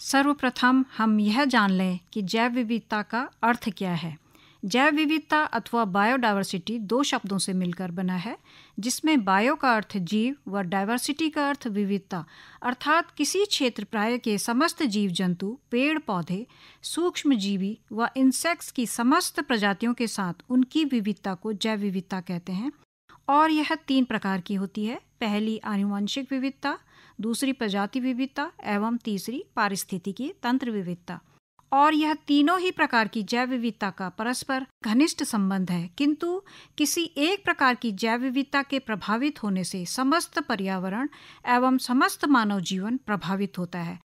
सर्वप्रथम हम यह जान लें कि जैव विविधता का अर्थ क्या है जैव विविधता अथवा बायोडाइवर्सिटी दो शब्दों से मिलकर बना है जिसमें बायो का अर्थ जीव व डाइवर्सिटी का अर्थ विविधता अर्थात किसी क्षेत्र प्राय के समस्त जीव जंतु पेड़ पौधे सूक्ष्म जीवी व इंसेक्ट्स की समस्त प्रजातियों के साथ उनकी विविधता को जैव विविधता कहते हैं और यह तीन प्रकार की होती है पहली आनुवंशिक विविधता दूसरी प्रजाति विविधता एवं तीसरी पारिस्थितिकी तंत्र विविधता और यह तीनों ही प्रकार की जैव विविधता का परस्पर घनिष्ठ संबंध है किंतु किसी एक प्रकार की जैव विविधता के प्रभावित होने से समस्त पर्यावरण एवं समस्त मानव जीवन प्रभावित होता है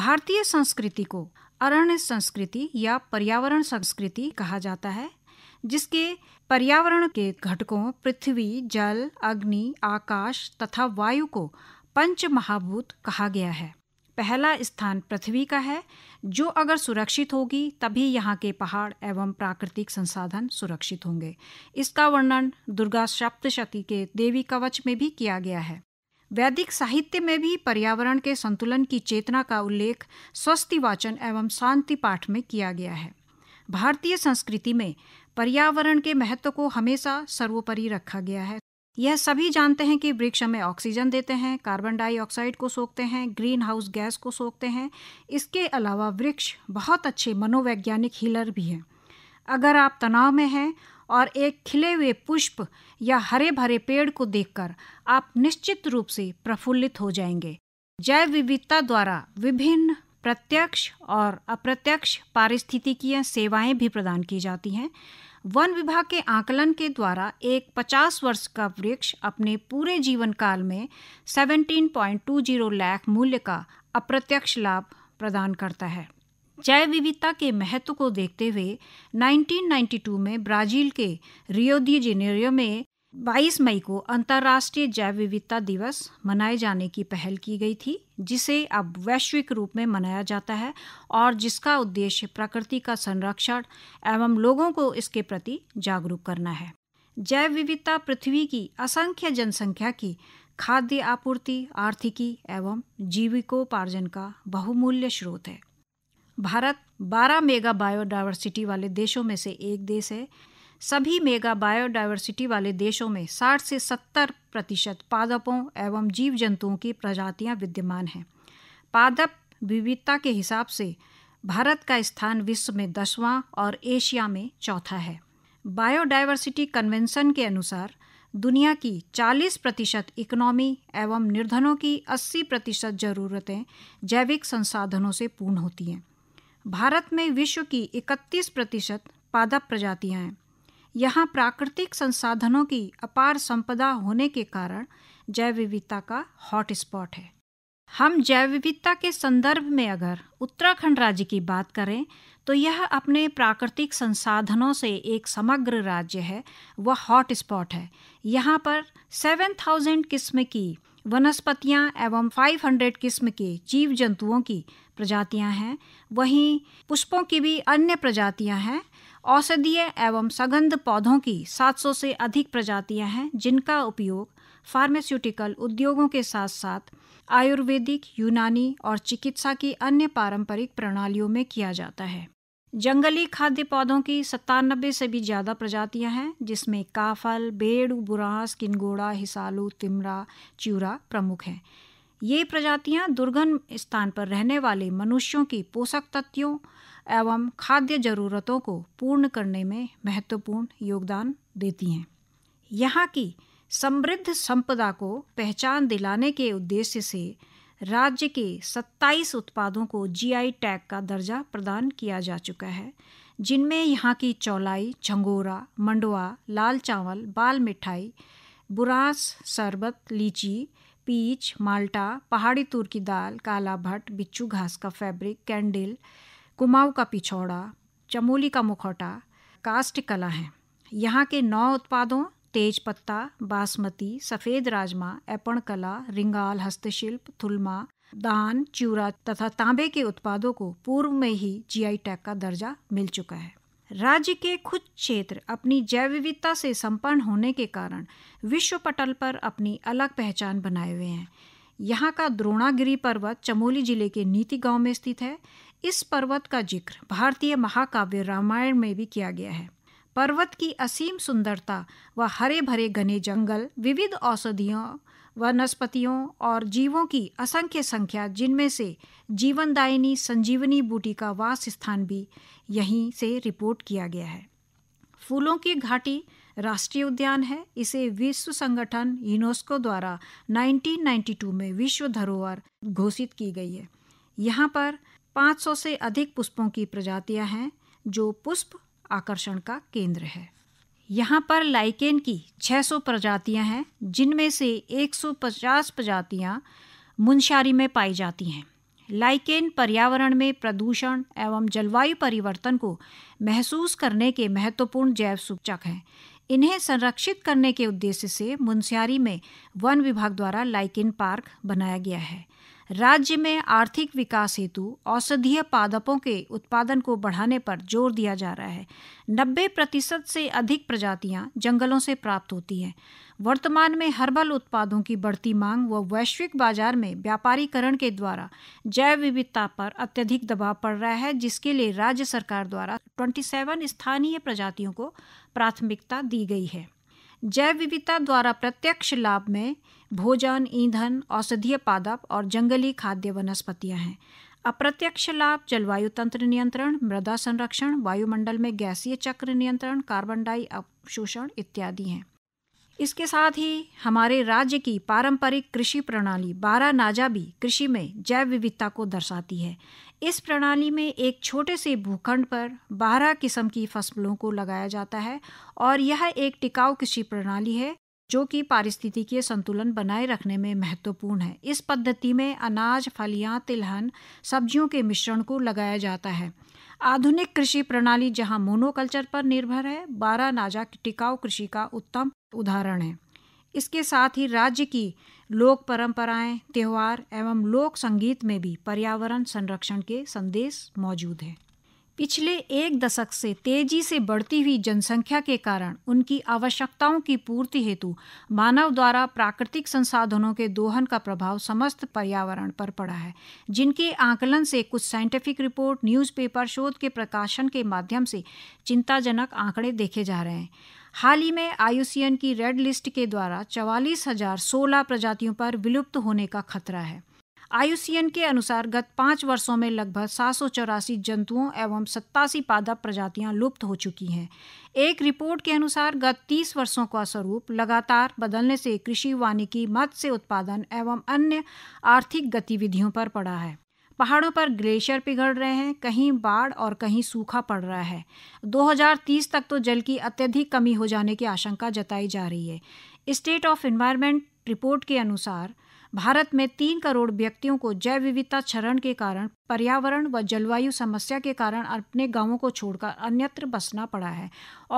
भारतीय संस्कृति को अरण्य संस्कृति या पर्यावरण संस्कृति कहा जाता है जिसके पर्यावरण के घटकों पृथ्वी जल अग्नि आकाश तथा वायु को पंच महाभूत कहा गया है पहला स्थान पृथ्वी का है जो अगर सुरक्षित होगी तभी यहाँ के पहाड़ एवं प्राकृतिक संसाधन सुरक्षित होंगे इसका वर्णन दुर्गा सप्तशती के देवी कवच में भी किया गया है वैदिक साहित्य में भी पर्यावरण के संतुलन की चेतना का उल्लेख स्वस्ति वाचन एवं शांति पाठ में किया गया है भारतीय संस्कृति में पर्यावरण के महत्व को हमेशा सर्वोपरि रखा गया है यह सभी जानते हैं कि वृक्ष हमें ऑक्सीजन देते हैं कार्बन डाइऑक्साइड को सोखते हैं ग्रीन हाउस गैस को सोखते हैं इसके अलावा वृक्ष बहुत अच्छे मनोवैज्ञानिक हीलर भी हैं अगर आप तनाव में हैं और एक खिले हुए पुष्प या हरे भरे पेड़ को देखकर आप निश्चित रूप से प्रफुल्लित हो जाएंगे जैव विविधता द्वारा विभिन्न प्रत्यक्ष और अप्रत्यक्ष पारिस्थितिकीय सेवाएं भी प्रदान की जाती हैं वन विभाग के आकलन के द्वारा एक 50 वर्ष का वृक्ष अपने पूरे जीवन काल में 17.20 लाख मूल्य का अप्रत्यक्ष लाभ प्रदान करता है जैव विविधता के महत्व को देखते हुए 1992 में ब्राजील के रियो दी जेनेरियो में 22 मई को अंतर्राष्ट्रीय जैव विविधता दिवस मनाए जाने की पहल की गई थी जिसे अब वैश्विक रूप में मनाया जाता है और जिसका उद्देश्य प्रकृति का संरक्षण एवं लोगों को इसके प्रति जागरूक करना है जैव विविधता पृथ्वी की असंख्य जनसंख्या की खाद्य आपूर्ति आर्थिकी एवं जीविकोपार्जन का बहुमूल्य स्रोत है भारत 12 मेगा बायोडाइवर्सिटी वाले देशों में से एक देश है सभी मेगा बायोडायवर्सिटी वाले देशों में 60 से 70 प्रतिशत पादपों एवं जीव जंतुओं की प्रजातियां विद्यमान हैं पादप विविधता के हिसाब से भारत का स्थान विश्व में दसवां और एशिया में चौथा है बायोडायवर्सिटी कन्वेंशन के अनुसार दुनिया की 40 प्रतिशत इकनॉमी एवं निर्धनों की 80 प्रतिशत ज़रूरतें जैविक संसाधनों से पूर्ण होती हैं भारत में विश्व की 31 प्रतिशत पादप प्रजातियाँ हैं यहाँ प्राकृतिक संसाधनों की अपार संपदा होने के कारण जैव विविधता का हॉटस्पॉट है हम जैव विविधता के संदर्भ में अगर उत्तराखंड राज्य की बात करें तो यह अपने प्राकृतिक संसाधनों से एक समग्र राज्य है वह हॉटस्पॉट है यहाँ पर 7000 किस्म की वनस्पतियाँ एवं 500 किस्म के जीव जंतुओं की प्रजातियाँ हैं वहीं पुष्पों की भी अन्य प्रजातियाँ हैं औषधीय एवं सगंध पौधों की 700 से अधिक प्रजातियां हैं जिनका उपयोग फार्मास्यूटिकल उद्योगों के साथ साथ आयुर्वेदिक यूनानी और चिकित्सा की अन्य पारंपरिक प्रणालियों में किया जाता है जंगली खाद्य पौधों की सत्तानबे से भी ज़्यादा प्रजातियां हैं जिसमें काफल बेड़ बुरास किनगोड़ा हिसालू तिमरा च्यूरा प्रमुख हैं ये प्रजातियां दुर्गम स्थान पर रहने वाले मनुष्यों की पोषक तत्वों एवं खाद्य जरूरतों को पूर्ण करने में महत्वपूर्ण योगदान देती हैं यहाँ की समृद्ध संपदा को पहचान दिलाने के उद्देश्य से राज्य के 27 उत्पादों को जीआई टैग का दर्जा प्रदान किया जा चुका है जिनमें यहाँ की चौलाई झंगोरा मंडवा लाल चावल बाल मिठाई बुरास शरबत लीची पीच माल्टा पहाड़ी तूर की दाल काला भट्ट बिच्छू घास का फैब्रिक कैंडल कुमाऊ का पिछौड़ा चमोली का मुखौटा कास्ट कला हैं यहाँ के नौ उत्पादों तेज पत्ता बासमती सफ़ेद राजमा ऐपण कला रिंगाल हस्तशिल्प थुलमा दान चूरा तथा तांबे के उत्पादों को पूर्व में ही जीआई टैग का दर्जा मिल चुका है राज्य के कुछ क्षेत्र अपनी जैव विविधता से संपन्न होने के कारण विश्व पटल पर अपनी अलग पहचान बनाए हुए हैं यहाँ का द्रोणागिरी पर्वत चमोली जिले के नीति गांव में स्थित है इस पर्वत का जिक्र भारतीय महाकाव्य रामायण में भी किया गया है पर्वत की असीम सुंदरता व हरे भरे घने जंगल विविध औषधियों वनस्पतियों और जीवों की असंख्य संख्या जिनमें से जीवनदायिनी संजीवनी बूटी का वास स्थान भी यहीं से रिपोर्ट किया गया है फूलों की घाटी राष्ट्रीय उद्यान है इसे विश्व संगठन यूनेस्को द्वारा 1992 में विश्व धरोहर घोषित की गई है यहाँ पर 500 से अधिक पुष्पों की प्रजातियाँ हैं जो पुष्प आकर्षण का केंद्र है यहाँ पर लाइकेन की 600 प्रजातियाँ हैं जिनमें से 150 प्रजातियाँ मुंशारी में पाई जाती हैं लाइकेन पर्यावरण में प्रदूषण एवं जलवायु परिवर्तन को महसूस करने के महत्वपूर्ण जैव सूचक हैं इन्हें संरक्षित करने के उद्देश्य से मुंशियारी में वन विभाग द्वारा लाइकिन पार्क बनाया गया है राज्य में आर्थिक विकास हेतु औषधीय पादपों के उत्पादन को बढ़ाने पर जोर दिया जा रहा है 90 प्रतिशत से अधिक प्रजातियां जंगलों से प्राप्त होती हैं वर्तमान में हर्बल उत्पादों की बढ़ती मांग व वैश्विक बाजार में व्यापारीकरण के द्वारा जैव विविधता पर अत्यधिक दबाव पड़ रहा है जिसके लिए राज्य सरकार द्वारा 27 स्थानीय प्रजातियों को प्राथमिकता दी गई है जैव विविधता द्वारा प्रत्यक्ष लाभ में भोजन ईंधन औषधीय पादप और जंगली खाद्य वनस्पतियां हैं अप्रत्यक्ष लाभ जलवायु तंत्र नियंत्रण मृदा संरक्षण वायुमंडल में गैसीय चक्र नियंत्रण कार्बन डाई अवशोषण इत्यादि हैं इसके साथ ही हमारे राज्य की पारंपरिक कृषि प्रणाली बारह नाजा भी कृषि में जैव विविधता को दर्शाती है इस प्रणाली में एक छोटे से भूखंड पर बारह किस्म की फसलों को लगाया जाता है और यह एक टिकाऊ कृषि प्रणाली है जो कि पारिस्थितिकीय संतुलन बनाए रखने में महत्वपूर्ण है इस पद्धति में अनाज फलियां तिलहन सब्जियों के मिश्रण को लगाया जाता है आधुनिक कृषि प्रणाली जहां मोनोकल्चर पर निर्भर है नाजा टिकाऊ कृषि का उत्तम उदाहरण है इसके साथ ही राज्य की लोक परंपराएं त्यौहार एवं लोक संगीत में भी पर्यावरण संरक्षण के संदेश मौजूद हैं पिछले एक दशक से तेजी से बढ़ती हुई जनसंख्या के कारण उनकी आवश्यकताओं की पूर्ति हेतु मानव द्वारा प्राकृतिक संसाधनों के दोहन का प्रभाव समस्त पर्यावरण पर पड़ा है जिनके आकलन से कुछ साइंटिफिक रिपोर्ट न्यूज़पेपर शोध के प्रकाशन के माध्यम से चिंताजनक आंकड़े देखे जा रहे हैं हाल ही में आयुसीएन की रेड लिस्ट के द्वारा चवालीस प्रजातियों पर विलुप्त होने का खतरा है आयुसीएन के अनुसार गत पाँच वर्षों में लगभग सात जंतुओं एवं सत्तासी पादप प्रजातियां लुप्त हो चुकी हैं एक रिपोर्ट के अनुसार गत 30 वर्षों का स्वरूप लगातार बदलने से कृषि वानिकी मत्स्य उत्पादन एवं अन्य आर्थिक गतिविधियों पर पड़ा है पहाड़ों पर ग्लेशियर पिघल रहे हैं कहीं बाढ़ और कहीं सूखा पड़ रहा है 2030 तक तो जल की अत्यधिक कमी हो जाने की आशंका जताई जा रही है स्टेट ऑफ इन्वायरमेंट रिपोर्ट के अनुसार भारत में तीन करोड़ व्यक्तियों को जैव विविधता क्षरण के कारण पर्यावरण व जलवायु समस्या के कारण अपने गांवों को छोड़कर अन्यत्र बसना पड़ा है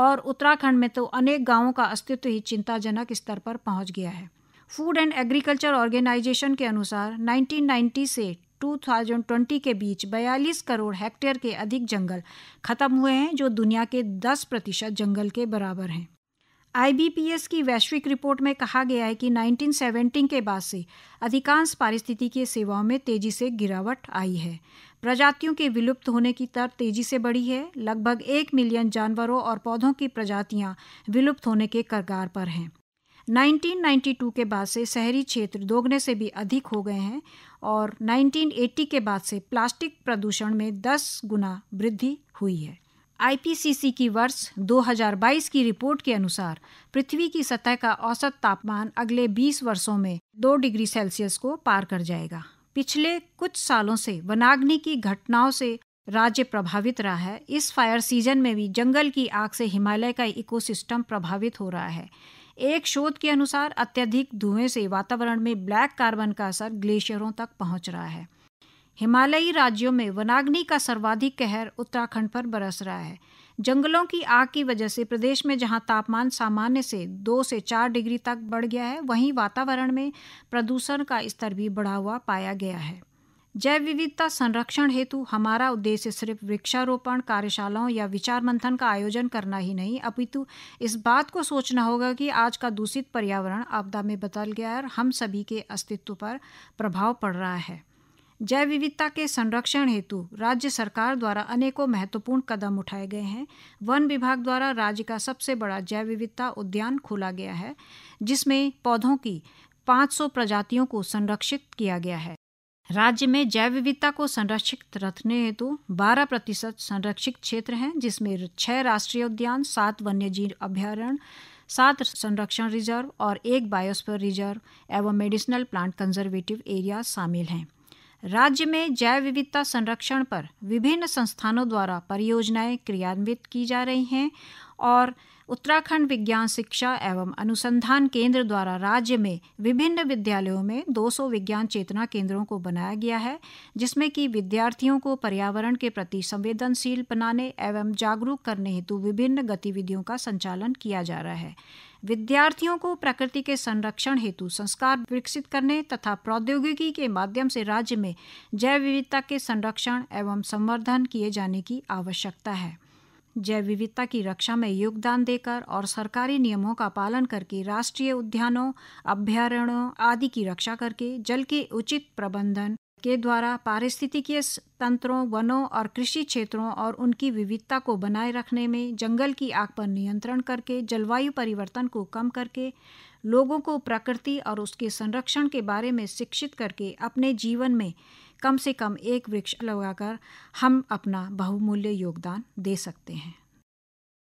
और उत्तराखंड में तो अनेक गांवों का अस्तित्व ही चिंताजनक स्तर पर पहुंच गया है फूड एंड एग्रीकल्चर ऑर्गेनाइजेशन के अनुसार 1990 से 2020 के बीच 42 करोड़ हेक्टेयर के अधिक जंगल खत्म हुए हैं जो दुनिया के 10 प्रतिशत जंगल के बराबर हैं आईबीपीएस की वैश्विक रिपोर्ट में कहा गया है कि 1970 के बाद से अधिकांश पारिस्थितिकीय सेवाओं में तेजी से गिरावट आई है प्रजातियों के विलुप्त होने की दर तेजी से बढ़ी है लगभग एक मिलियन जानवरों और पौधों की प्रजातियां विलुप्त होने के कगार पर हैं 1992 के बाद से शहरी क्षेत्र दोगने से भी अधिक हो गए हैं और 1980 के बाद से प्लास्टिक प्रदूषण में 10 गुना वृद्धि हुई है आईपीसीसी की वर्ष 2022 की रिपोर्ट के अनुसार पृथ्वी की सतह का औसत तापमान अगले 20 वर्षों में 2 डिग्री सेल्सियस को पार कर जाएगा पिछले कुछ सालों से वनाग्नि की घटनाओं से राज्य प्रभावित रहा है इस फायर सीजन में भी जंगल की आग से हिमालय का इकोसिस्टम प्रभावित हो रहा है एक शोध के अनुसार अत्यधिक धुएं से वातावरण में ब्लैक कार्बन का असर ग्लेशियरों तक पहुंच रहा है हिमालयी राज्यों में वनाग्नि का सर्वाधिक कहर उत्तराखंड पर बरस रहा है जंगलों की आग की वजह से प्रदेश में जहां तापमान सामान्य से दो से चार डिग्री तक बढ़ गया है वहीं वातावरण में प्रदूषण का स्तर भी बढ़ा हुआ पाया गया है जैव विविधता संरक्षण हेतु हमारा उद्देश्य सिर्फ वृक्षारोपण कार्यशालाओं या विचार मंथन का आयोजन करना ही नहीं अपितु इस बात को सोचना होगा कि आज का दूषित पर्यावरण आपदा में बदल गया है और हम सभी के अस्तित्व पर प्रभाव पड़ रहा है जैव विविधता के संरक्षण हेतु राज्य सरकार द्वारा अनेकों महत्वपूर्ण कदम उठाए गए हैं वन विभाग द्वारा राज्य का सबसे बड़ा जैव विविधता उद्यान खोला गया है जिसमें पौधों की 500 प्रजातियों को संरक्षित किया गया है राज्य में जैव विविधता को संरक्षित रखने हेतु 12 प्रतिशत संरक्षित क्षेत्र हैं जिसमें छः राष्ट्रीय उद्यान सात वन्यजीव अभ्यारण्य सात संरक्षण रिजर्व और एक बायोस्फीयर रिजर्व एवं मेडिसिनल प्लांट कंजर्वेटिव एरिया शामिल हैं राज्य में जैव विविधता संरक्षण पर विभिन्न संस्थानों द्वारा परियोजनाएं क्रियान्वित की जा रही हैं और उत्तराखंड विज्ञान शिक्षा एवं अनुसंधान केंद्र द्वारा राज्य में विभिन्न विद्यालयों में 200 विज्ञान चेतना केंद्रों को बनाया गया है जिसमें कि विद्यार्थियों को पर्यावरण के प्रति संवेदनशील बनाने एवं जागरूक करने हेतु विभिन्न गतिविधियों का संचालन किया जा रहा है विद्यार्थियों को प्रकृति के संरक्षण हेतु संस्कार विकसित करने तथा प्रौद्योगिकी के माध्यम से राज्य में जैव विविधता के संरक्षण एवं संवर्धन किए जाने की आवश्यकता है जैव विविधता की रक्षा में योगदान देकर और सरकारी नियमों का पालन करके राष्ट्रीय उद्यानों अभ्यारण्यों आदि की रक्षा करके जल के उचित प्रबंधन के द्वारा पारिस्थितिकीय तंत्रों वनों और कृषि क्षेत्रों और उनकी विविधता को बनाए रखने में जंगल की आग पर नियंत्रण करके जलवायु परिवर्तन को कम करके लोगों को प्रकृति और उसके संरक्षण के बारे में शिक्षित करके अपने जीवन में कम से कम एक वृक्ष लगाकर हम अपना बहुमूल्य योगदान दे सकते हैं